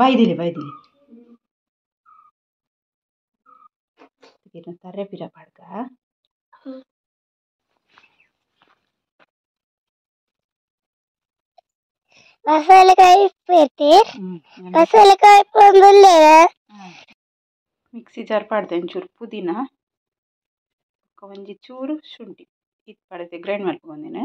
ಬಾಯಿ ಬೈದಿಲಿ ಬಾಯಿ ದಿಲಿ ಪಿರ ಪಾಡ್ಕ ಮಸಾಲೆಕಾಯಿ పెట్టి బసలకాయ పందులు ಮಿಕ್ಸಿ ಜಾರ್ ಪಾಡ್ದೆ ಒಂಚೂರು ಪುದೀನ ಒಂಜಿ ಚೂರು ಶುಂಠಿ ಇದು ಪಾಡ್ದೆ ಗ್ರೈಂಡ್ ಮಾಡ್ಕೊಂಡಿನಿ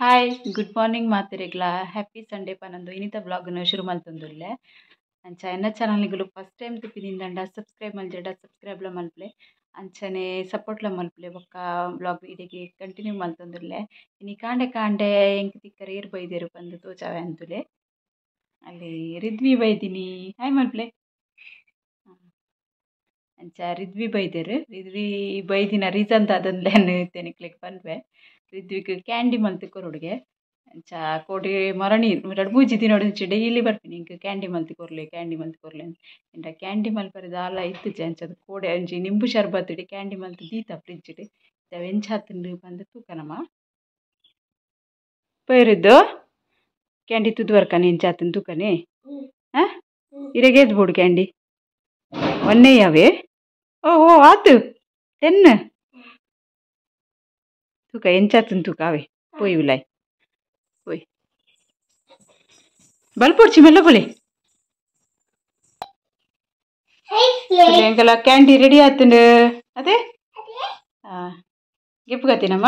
ಹಾಯ್ ಗುಡ್ ಮಾರ್ನಿಂಗ್ ಮಾತಿರಿಗ್ಲ ಹ್ಯಾಪಿ ಸಂಡೇ ಪನ್ನೊಂದು ಇನ್ನಿತ ಬ್ಲಾಗನ್ನು ಶುರು ಮಲ್ತೊಂದುಲ್ಲೆ ಅಂಚ ಚಾನಲ್ಗಳು ಫಸ್ಟ್ ಟೈಮ್ ತಿಪ್ಪಿನಿಂದಂಡ ಸಬ್ಸ್ಕ್ರೈಬ್ ಮಲ್ಜೆಡ ಸಬ್ಸ್ಕ್ರೈಬ್ಲ ಮಲ್ಪ್ಲೆ ಅಂಚನೆ ಸಪೋರ್ಟ್ಲ ಮಲ್ಪ್ಲೆ ಒಕ್ಕ ಬ್ಲಾಗ್ ಇದಕ್ಕೆ ಕಂಟಿನ್ಯೂ ಮಲ್ತೊಂದುಲ್ಲೆ ಇನ್ನು ಕಾಂಡೆ ಕಾಂಡೆ ಹೆಂಗೆ ತಿಕ್ಕರೆ ಏರ್ ಬೈದಿರು ಬಂದು ತೋಚಾವೆ ಅಂತುಲೆ ಅಲ್ಲಿ ರಿದ್ವಿ ಬೈದಿನಿ ಹಾಯ್ ಮಲ್ಪ್ಲೆ ಅಂಚ ರಿದ್ವಿ ಬೈದೆರ್ ರಿದ್ವಿ ಬೈದಿನ ರೀಸನ್ ದಾದನ್ಲೆನ್ ತೆನಿಕ್ಲೆಗ್ ಪನ್ಪೆ ರಿದ್ವಿಗ್ ಕ್ಯಾಂಡಿ ಮಲ್ತಿಕೊರೊಡುಗೆ ಅಂಚ ಕೋಟಿ ಮರಣಿ ರಡ್ಡ್ ಮೂಜಿ ದಿನೊಡು ಇಂಚಿ ಡೈಲಿ ಬರ್ಪಿನಿ ಇಂಕ್ ಕ್ಯಾಂಡಿ ಕೊರ್ಲೆ ಕ್ಯಾಂಡಿ ಅಂತ ಎಂಡ ಕ್ಯಾಂಡಿ ಮಲ್ ಮಲ್ಪರೆ ದಾಲ ಅಂಚ ಅದು ಕೋಡೆ ಅಂಚಿ ನಿಂಬು ಶರ್ಬತ್ ಇಡಿ ಕ್ಯಾಂಡಿ ಮಲ್ತ್ ದೀತ ಫ್ರಿಜ್ ಡ್ ಎಂಚ ಹತ್ತಿಂಡ್ ಬಂದ ತೂಕ ನಮ ಪೈರಿದ್ದು ಕ್ಯಾಂಡಿ ತುದ್ದು ಬರ್ಕನಿ ಇಂಚ ಹತ್ತಿನ ತೂಕನಿ ಹಾಂ ಇರಗೇದ್ ಕ್ಯಾಂಡಿ ಒನ್ನೇ ಯಾವೇ ಓ ಓ ಆತು ಎನ್ನ ತೂಕ ಎಂಚಾತನ್ ತೂಕ ಅವೆ ಪೋಯಿ ಉಲಾಯ್ ಪೋಯ್ ಬಲ್ಪೊಡ್ಚಿ ಮೆಲ್ಲ ಬಲೆ ಎಂಕಲ ಕ್ಯಾಂಡಿ ರೆಡಿ ಆತಂಡು ಅದೇ ಗೆಪ್ಪುಗತ್ತಿನಮ್ಮ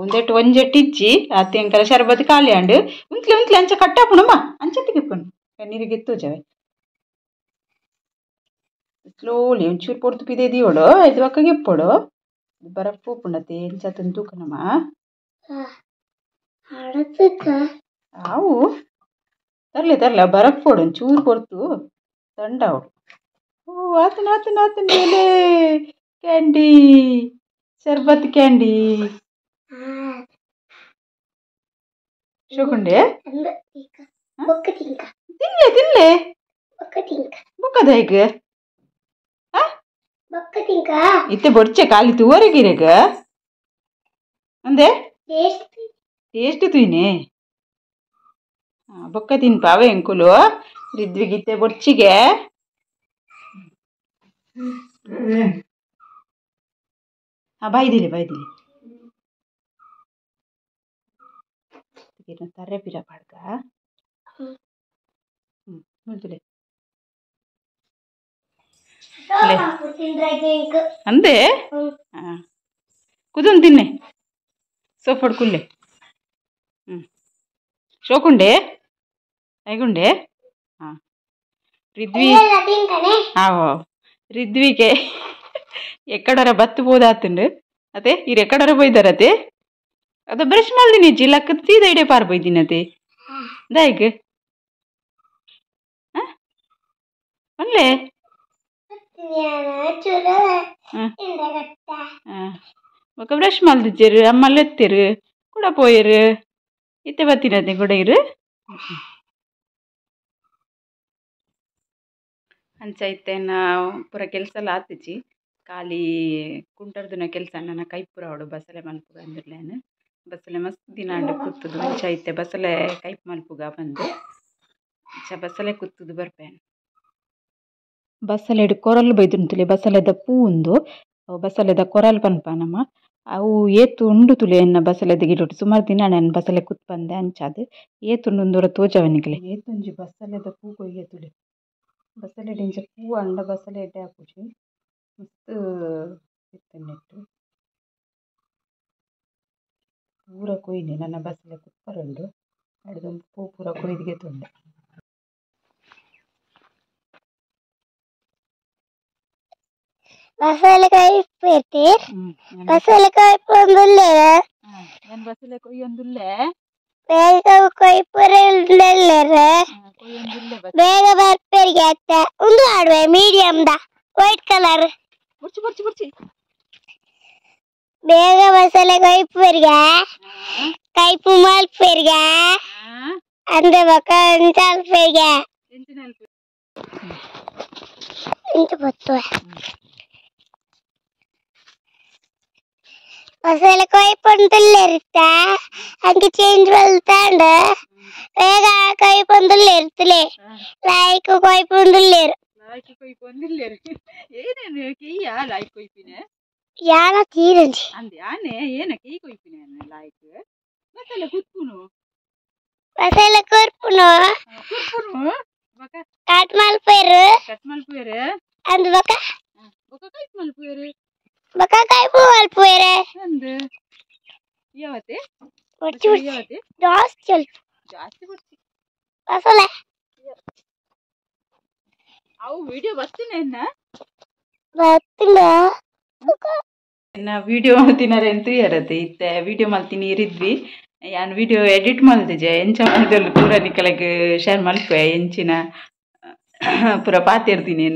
ಒಂದೆಟ್ಟು ಒಂಜೆಟ್ಟು ಇಚ್ಚಿ ಅತ್ತೆ ಎಂಕಲ ಶರಬತ್ ಖಾಲಿ ಆಂಡು ಉಂತ್ಲೆ ಉಂತ್ಲೆ ಅಂಚ ಕಟ್ಟಾಪಣಮ್ಮ ಅಂಚ ತಿಗಿಪ್ಪಣ್ಣು ನೀರಿಗೆ ತೋಜವೆ ಸ್ಲೋಲಿ ಒಂಚೂರು ಪೊರ್ತು ಪಿದೆದಿಯೋಳು ಇದು ಅಕ್ಕಗೆ ಎಪ್ಪೋಡು ಬರಪ್ಪು ಪುಂಡತೆ ಎಂಚ ತಂತು ಕಣಮ್ಮ ಅವು ತರ್ಲೆ ತರ್ಲೆ ಬರಪ್ಪೋಡು ಒಂಚೂರು ಪೊರ್ತು ತಂಡ ಅವಳು ಓ ಆತನ ಆತನ ಆತನ ಮೇಲೆ ಕ್ಯಾಂಡಿ ಶರ್ಬತ್ ಕ್ಯಾಂಡಿ ಶೋಕುಂಡೆ ತಿನ್ಲೆ ತಿನ್ಲೆ ಬುಕ್ಕದ ಹೇಗೆ ಇತ್ತೆ ಬರ್ಚೆ ಕಾಲಿ ತೂವರೆ ಅಂದೆ ಟೇಸ್ಟ್ ತೂಯ್ನೆ ಬೊಕ್ಕ ತಿನ್ ಪಾವೆ ಅಂಕುಲು ರಿದ್ವಿಗೆ ಇತ್ತೆ ಬೊರ್ಚಿಗೆ ಹಾ ಬಾಯ್ದಿಲಿ ಬಾಯ್ದಿಲಿ ತರೆ ಪಿರ ಪಾಡ್ಕ ಹ್ಞೂ ಹೇಳ್ತಿಲ್ಲ అంతే కుదుం తిన్నే సోపడు కుల్లే షోకుండే అయిగుండే రిద్వి ఆవో ರಿದ್ವಿಗೆ ಎಕ್ಕಡರ ಬತ್ತು ಬೋದಾತುಂಡು ಅತೆ ಇರ್ ಎಕ್ಕಡರ ಬೊಯ್ದಾರತೆ ಅದ ಬ್ರಷ್ ಮಾಡ್ದಿನಿ ಜಿಲ್ಲಕ್ಕ ಸೀದಾ ಇಡೇ ಪಾರ್ ಬೊಯ್ದಿನತೆ ದಾಯಿಗೆ ಒಳ್ಳೆ ಯಾರೋ ಚುರು ಬ್ರಷ್ ಮಾಡ್ತೀರು ಅಮ್ಮ ಲೇತ್ತೀರು ಕೂಡ ಪೋಯಿರು ಇತೆವತ್ತಿನತೆ ಕೂಡ ಇರು ಅಂಚೈತೆನ ಪೂರ ಕೆಲಸ ಲಾತಚಿ ಕಾಲಿ ಕುಂಟರ್ದನ ಕೆಲಸ ಅನ್ನ ಕೈ ಬಸಲೆ ಬಸಲೇ ಮನ್ಪು ಬಂದಿರಲೇನ ಮಸ್ತ್ ಮಸ್ ದಿನಾಡು ಕುತ್ತುದು ಅಂಚೈತೆ ಬಸಲೆ ಕೈ ಮಲ್ಪುಗ ಬಂದೆ ಚ ಬಸಲೇ ಕುತ್ತುದು ಬರ್ಪನ್ ಬಸ್ಸಲೆಡ್ ಕೊರಲ್ ಬೈದುಂಡು ಬಸಲೆದ ಪೂ ಉಂದು ಅವು ಬಸಲೆದ ಕೊರಲ್ ಪನ್ಪ ನಮ ಅವು ಏತ್ ಉಂಡು ತುಲೆ ಎನ್ನ ಬಸಲೆದ ಗಿಡುಡು ಸುಮಾರು ದಿನ ನಾನು ಬಸಲೆ ಕುತ್ಪಂದೆ ಅಂಚಾದ್ ಏತ್ ಉಂಡು ಉಂದೊಡ ತೋಜವನಿಕಲೆ ಏತೊಂಜಿ ಬಸಲೆದ ಪೂ ಕೊಯ್ಯ ತುಲೆ ಬಸಲೆಡ್ ಇಂಚ ಪೂ ಅಂಡ ಬಸಲೆ ಎಡ್ಡೆ ಆಪುಜಿ ಮಸ್ತ್ ಇತ್ತನ್ನೆಟ್ಟು ಪೂರ ಕೊಯ್ದೆ ನನ್ನ ಬಸಲೆ ಕುತ್ಪರುಂಡು ಅಡ್ದು ಪೂ ಪೂರ ಕೊಯ್ದಿಗೆ ತುಂಡೆ బస్సులకు పెట్టి బస్సులకు అయిపోయిందిలే నేను బస్సులకు పోయిందిలే ಬೇಗ ಕೊಯ್ಪುರ ಬೇಗ ಬರ್ಪೇರಿಗೆ ಅತ್ತ ಒಂದು ಆಡುವೆ ಮೀಡಿಯಂ ದ ವೈಟ್ ಕಲರ್ ಬೇಗ ಮಸಾಲೆ ಕೊಯ್ಪುರಿಗೆ ಕೈಪು ಮಲ್ಪೇರಿಗೆ ಅಂದ ಬಕ ಅಂಚಾಲ್ಪೇರಿಗೆ ಇಂಚು ಬರ್ತವೆ ಹೊಸಲ ಕೊಯ್ ಪೊಂದುಲ್ಲಿರುತ್ತೆ ಅಂಕಿ ಚೇಂಜ್ ಬಲ್ತಾಂಡ ಬೇಗ ಕೊಯ್ ಪೊಂದುಲ್ಲಿರುತ್ತಲೆ ಲಾಯ್ಕ್ ಕೊಯ್ ಪೊಂದುಲ್ಲಿರು ಲಾಯ್ಕ್ ಕೊಯ್ ಪೊಂದುಲ್ಲಿರು ಏನೇನು ಕೀಯ ಲಾಯ್ಕ್ ಕೊಯ್ಪಿನ ಯಾನ ತೀರಂಜಿ ಅಂದೆ ಆನೆ ಏನ ಕೀ ಕೊಯ್ಪಿನ ಲಾಯ್ಕ್ ಮಸಲ ಕುತ್ಪುನು ಮಸಲ ಕುರ್ಪುನು ಕುರ್ಪುನು ಕಟ್ ಮಲ್ಪೇರು ಕಟ್ ಮಲ್ಪೇರು ಅಂದ್ ಬಕ ಬಕ ಕಟ್ ಮಲ್ಪೇರು બકા ಅವು ವಿಡಿಯೋ ಬರ್ತೀನಿ ಇನ್ನ ವಿಡಿಯೋ ಮಾಡ್ತೀನಾರ ಅಂತ ಯಾರತ್ತೆ ಇತ್ತೆ ವಿಡಿಯೋ ಮಾಡ್ತೀನಿ ಇರಿದ್ವಿ ಯಾನ್ ವಿಡಿಯೋ ಎಡಿಟ್ ಮಾಡಿದೆ ಎಂಚ ಮಾಡಿದಲ್ಲಿ ಪೂರ ಶೇರ್ ಮಲ್ಪೆ ಎಂಚಿನ ಪೂರ ಪಾತಿರ್ತೀನಿ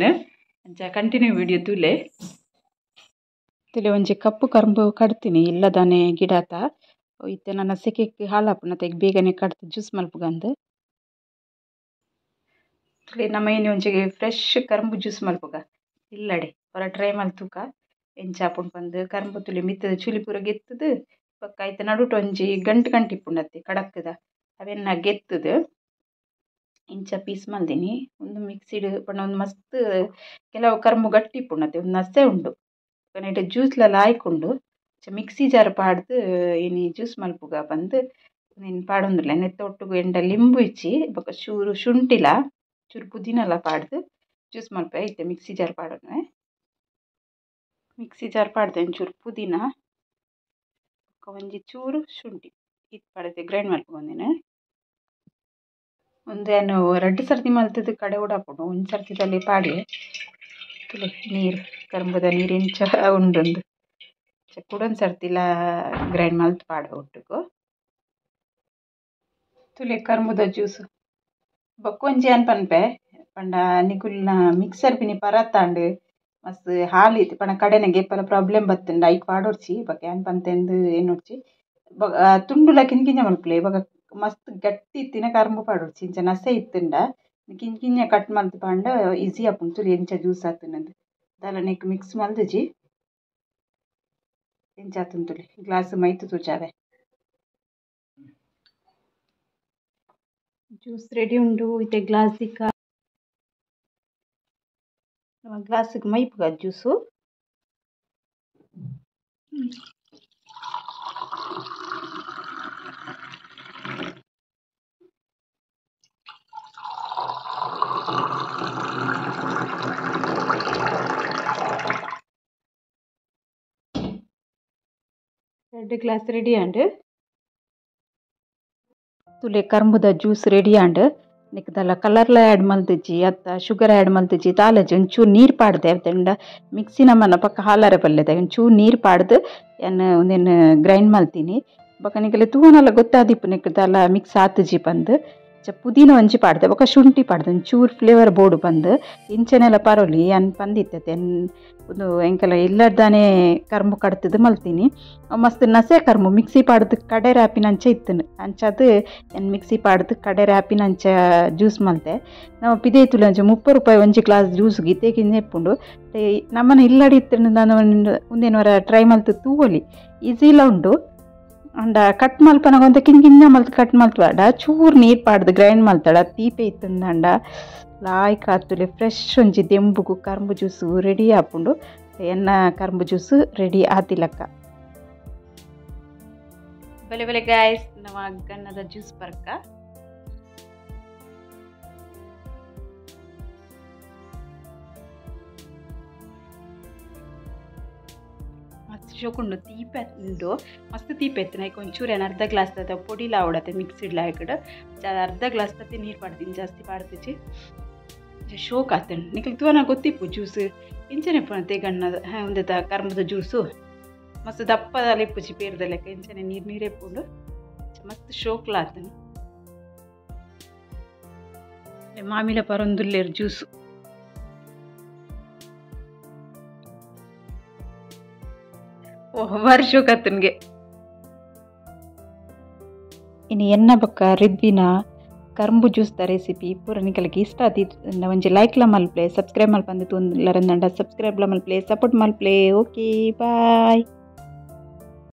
ಅಂಚ ಕಂಟಿನ್ಯೂ ವಿಡಿಯೋ ತೂಲೆ ಇತ್ತೆ ಒಂಜಿ ಕಪ್ಪು ಕರ್ಂಬು ಕಡ್ತೀನಿ ಇಲ್ಲದನೆ ಗಿಡತ ಇತ್ತೆ ನನ ಸೆಕೆಗ್ ಹಾಳಾಪುಂಡು ಬೇಗನೆ ಕಟ್ದ್ ಜ್ಯೂಸ್ ಮಲ್ಪುಗಂದು ತುಲೆ ನಮ ಏನಿ ಒಂಜಿ ಫ್ರೆಶ್ ಕರ್ಂಬು ಜ್ಯೂಸ್ ಮಲ್ಪುಗ ಇಲ್ಲಡೆ ಪೂರ ಟ್ರೈ ಮಲ್ತುಕ ಎಂಚ ಆಪುಂಡು ಪಂದ್ ಕರ್ಂಬು ತುಳಿ ಮಿತ್ತದ ಚುಲಿ ಪೂರ ಗೆತ್ತುದು ಬೊಕ ಐತ ನಡುಟ್ ಒಂಜಿ ಗಂಟು ಗಂಟು ಇಪ್ಪುಂಡು ಅತ್ತೆ ಕಡಕ್ದ ಅವೆನ್ನ ಗೆತ್ತುದು ಇಂಚ ಪೀಸ್ ಮಲ್ದಿನಿ ಒಂದು ಮಿಕ್ಸಿಡ್ ಪಂಡ ಒಂದು ಮಸ್ತ್ ಕೆಲವು ಕರ್ಮು ಗಟ್ಟಿ ಪುಣತೆ ಅತ್ತೆ ಉಂದು ನಸೆ ಉಂಡು కొనేట జ్యూస్లలో ఆಯ್ಕೊಂಡು ಮಿಕ್ಸಿ ಜಾರ್ పాಡ್ದ್ ಇನಿ ಜ್ಯೂಸ್ ಮಲ್ಪುಗ ಪಂದ್ ಇನ್ ಪಾಡೊಂದುಲ್ಲ ನೆತ್ತ ಎಂಡ ಲಿಂಬು ಇಚ್ಚಿ ಬೊಕ ಚೂರು ಶುಂಠಿಲ ಚೂರು ಪುದೀನಲ ಪಾಡ್ದ್ ಜ್ಯೂಸ್ ಮಲ್ಪ ಐತೆ ಮಿಕ್ಸಿ ಜಾರ್ ಪಾಡೊನೆ ಮಿಕ್ಸಿ ಜಾರ್ ಪಾಡ್ದೆ ಒಂಚೂರು ಪುದೀನ ಬೊಕ ಒಂಜಿ ಚೂರು ಶುಂಠಿ ಇದು ಪಾಡ್ದೆ ಗ್ರೈಂಡ್ ಮಲ್ಪುಗೊಂದಿನ ಒಂದು ಏನು ಎರಡು ಸರ್ತಿ ಮಲ್ತದ ಕಡೆ ಓಡಾಕೊಂಡು ಒಂದು ಸರ್ತಿದಲ್ಲಿ ಪಾಡಿ ನೀರು ಕರ್ಮದ ನೀರಿನ ಚಹಾ ಉಂಡೊಂದು ಕುಡೊಂದು ಸರ್ತಿಲ ಗ್ರೈಂಡ್ ಮಲ್ತ್ ಪಾಡ ಒಟ್ಟುಗು ತುಲೆ ಕರ್ಮುದ ಜ್ಯೂಸ್ ಬೊಕ್ಕೊಂಜಿ ಅನ್ ಪನ್ಪೆ ಪಂಡ ನಿಕುಲ್ನ ಮಿಕ್ಸರ್ ಬಿನಿ ಪರತ್ತಾಂಡ್ ಮಸ್ತ್ ಹಾಲು ಇತ್ತು ಪಂಡ ಕಡೆನೆ ಗೇಪಲ ಪ್ರಾಬ್ಲಮ್ ಬತ್ತುಂಡ ಐಕ್ ಪಾಡೋಡ್ಚಿ ಬಗೆ ಅನ್ ಪಂತೆಂದು ಏನೋಡ್ಚಿ ಬ ತುಂಡುಲ ಕಿನ್ಕಿಂಜ ಮಲ್ಪುಲೆ ಇವಾಗ ಮಸ್ತ್ ಗಟ್ಟಿ ಇತ್ತಿನ ಕರ್ಮು ಪಾಡೋಡ್ಚಿ ಇಂಚ ನಸೆ ಇತ್ತುಂಡ ಕಿಂಕಿಂಜ ಕಟ್ ಮಲ್ತ್ ಪಾಂಡ ಈಸಿ ಆಪುಂಡು ತುಲೆ ಎಂಚ ಜ್ಯೂಸ್ ಆತುನಂದು त्याला एक मिक्स माल त्याची त्यांच्यातून तुले ग्लास माहिती तुझ्यावे ಜ್ಯೂಸ್ ರೆಡಿ ಉಂಡು ಇತ್ತೆ ಗ್ಲಾಸಿಕ ನಮ್ಮ ಗ್ಲಾಸಿಗೆ ಮೈಪುಗ juice glass ready and and ತುಲೆ ಕರ್ಮದ ಜ್ಯೂಸ್ ರೆಡಿ ಆಂಡ್ ನಿಕ್ದಲ ಕಲರ್ಲ ಆ್ಯಡ್ ಮಲ್ತಿಜ್ಜಿ ಅತ್ತ ಶುಗರ್ ಆ್ಯಡ್ ಮಲ್ತಿಜ್ಜಿ ತಾಲಜಿ ಒಂಚೂರು ನೀರು ಪಾಡ್ದೆ ಅದಂಡ ಮಿಕ್ಸಿ ನಮ್ಮನ ಪಕ್ಕ ಹಾಲಾರ ಬಲ್ಲೆದ ಒಂಚೂರು ನೀರು ಪಾಡ್ದು ಏನು ಒಂದೇನು ಗ್ರೈಂಡ್ ಮಲ್ತೀನಿ ಬಕ್ಕ ನಿಗಲೆ ತೂನಲ್ಲ ಗೊತ್ತಾದಿಪ್ಪು ನಿಕ್ದಲ ಮಿಕ್ಸ್ ಹಾತಜಿ ಬಂದು ಅಚ್ಚ ಪುದೀನ ಒಂಜಿ ಪಾಡ್ದೆ ಬೊಕ ಶುಂಠಿ ಪಾಡ್ದೆ ಚೂರ್ ಫ್ಲೇವರ್ ಬೋಡು ಬಂದು ಇಂಚನೆಲ್ಲ ಪರೋಲಿ ಅನ್ ಪಂದಿತ್ತೆ ಉಂದು ಎಂಕಲ ಇಲ್ಲದಾನೆ ಕರ್ಮು ಕಡ್ತದು ಮಲ್ತೀನಿ ಮಸ್ತ್ ನಸೆ ಕರ್ಮು ಮಿಕ್ಸಿ ಪಾಡ್ದು ಕಡೆ ರ್ಯಾಪಿನ ಅಂಚೆ ಇತ್ತನು ಅಂಚದು ಎನ್ ಮಿಕ್ಸಿ ಪಾಡ್ದು ಕಡೆ ರ್ಯಾಪಿನ ಅಂಚ ಜ್ಯೂಸ್ ಮಲ್ತೆ ನಾವು ಪಿದೆ ಇತ್ತು ಅಂಚೆ ಮುಪ್ಪ ರೂಪಾಯಿ ಒಂಜಿ ಗ್ಲಾಸ್ ಜ್ಯೂಸ್ ಗೀತೆ ಇಪ್ಪುಂಡು ನಮ್ಮನ್ನು ನಮ್ಮನ ಇಲ್ಲಡಿ ಇತ್ತು ನಾನು ಒಂದೇನವರ ಟ್ರೈ ಮಲ್ತು ತೂವೊಲಿ ಈಸಿಲ ಉಂಟು ಅಂಡ ಕಟ್ ಮಲ್ಪನಗೊಂದು ಕಿಂಗಿನ್ನ ಮಲ್ತ್ ಕಟ್ ಮಲ್ತ್ವಾಡ ಚೂರು ನೀರು ಪಾಡ್ದು ಗ್ರೈಂಡ್ ಮಲ್ತಾಡ ತೀಪೆ ಇತ್ತಂದಂಡ ಲಾಯ್ ಕಾತುಲೆ ಫ್ರೆಶ್ ಒಂಜಿ ದೆಂಬುಗು ಕರ್ಂಬು ಜ್ಯೂಸು ರೆಡಿ ಆಪುಂಡು ಎನ್ನ ಕರ್ಮು ಜ್ಯೂಸು ರೆಡಿ ಆತಿಲಕ್ಕ ಬೆಲೆ ಬೆಲೆ ಗಾಯ್ಸ್ ನಮ್ಮ ಗನ್ನದ ಜ್ಯೂಸ್ ಬರ್ಕ ಶೋಕುಂಡು ತೀಪ ಮಸ್ತ್ ತೀಪೆತ್ತಿನ ಎತ್ತಿನ ಒಂಚೂರು ಏನು ಅರ್ಧ ಗ್ಲಾಸ್ ತ ಪೊಡಿಲ ಆವಡತ್ತೆ ಮಿಕ್ಸಿಡ್ಲ ಹಾಕಿಡು ಅರ್ಧ ಗ್ಲಾಸ್ ತತ್ತೆ ನೀರು ಪಾಡ್ತೀನಿ ಜಾಸ್ತಿ ಪಾಡ್ತಿಚಿ ಶೋಕ್ ಆತಣ ನಿಕ್ಲಿಗೆ ತೂನ ಗೊತ್ತಿಪ್ಪು ಜ್ಯೂಸ್ ಇಂಚನೆ ಪುನತೆ ಗಣ್ಣದ ಒಂದು ಕರ್ಮದ ಜ್ಯೂಸು ಮಸ್ತ್ ದಪ್ಪದಲ್ಲಿ ಇಪ್ಪುಚಿ ಪೇರ್ದ ಲೆಕ್ಕ ಇಂಚನೆ ನೀರು ನೀರೇ ಪುಂಡು ಮಸ್ತ್ ಶೋಕ್ಲ ಆತನು ಮಾಮಿಲ ಪರೊಂದುಲ್ಲೇರು ಜ್ಯೂಸು ವರ್ಷಕತನ್ಗೆ ಇನ್ನು ಎನ್ನ ಬೊಕ್ಕ ರಿಬ್ಬಿನ ಜ್ಯೂಸ್ ಜ್ಯೂಸ್ದ ರೆಸಿಪಿ ಪೂರ ಇಷ್ಟ ಇಷ್ಟ ಆತಿತ್ತು ಒಂಜಿ ಲ ಪ್ಲೇ ಸಬ್ಸ್ಕ್ರೈಬ್ ಮಲ್ಪಂದಿತ್ತು ಸಬ್ಸ್ಕ್ರೈಬ್ ಲ ಮಲ್ಪ್ಲೇ ಸಪೋರ್ಟ್ ಪ್ಲೇ ಓಕೆ ಬಾಯ್